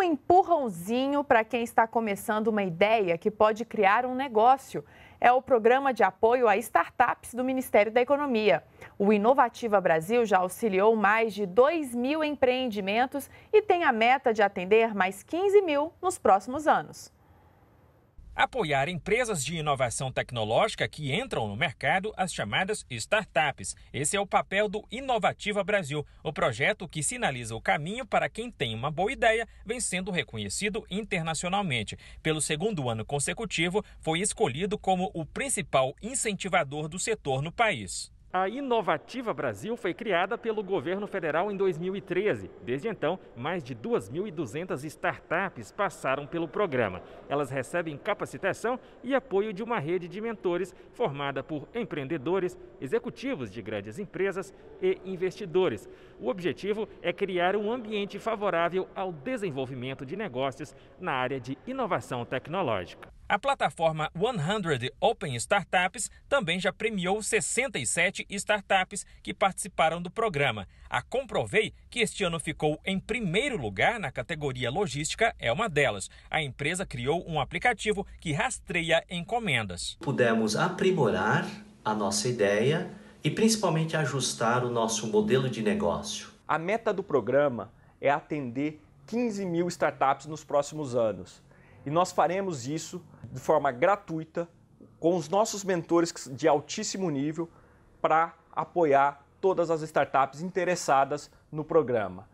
um empurrãozinho para quem está começando uma ideia que pode criar um negócio. É o programa de apoio a startups do Ministério da Economia. O Inovativa Brasil já auxiliou mais de 2 mil empreendimentos e tem a meta de atender mais 15 mil nos próximos anos apoiar empresas de inovação tecnológica que entram no mercado, as chamadas startups. Esse é o papel do Inovativa Brasil, o projeto que sinaliza o caminho para quem tem uma boa ideia, vem sendo reconhecido internacionalmente. Pelo segundo ano consecutivo, foi escolhido como o principal incentivador do setor no país. A Inovativa Brasil foi criada pelo governo federal em 2013. Desde então, mais de 2.200 startups passaram pelo programa. Elas recebem capacitação e apoio de uma rede de mentores formada por empreendedores, executivos de grandes empresas e investidores. O objetivo é criar um ambiente favorável ao desenvolvimento de negócios na área de inovação tecnológica. A plataforma 100 Open Startups também já premiou 67 startups que participaram do programa. A Comprovei, que este ano ficou em primeiro lugar na categoria logística, é uma delas. A empresa criou um aplicativo que rastreia encomendas. Pudemos aprimorar a nossa ideia e principalmente ajustar o nosso modelo de negócio. A meta do programa é atender 15 mil startups nos próximos anos. E nós faremos isso de forma gratuita com os nossos mentores de altíssimo nível para apoiar todas as startups interessadas no programa.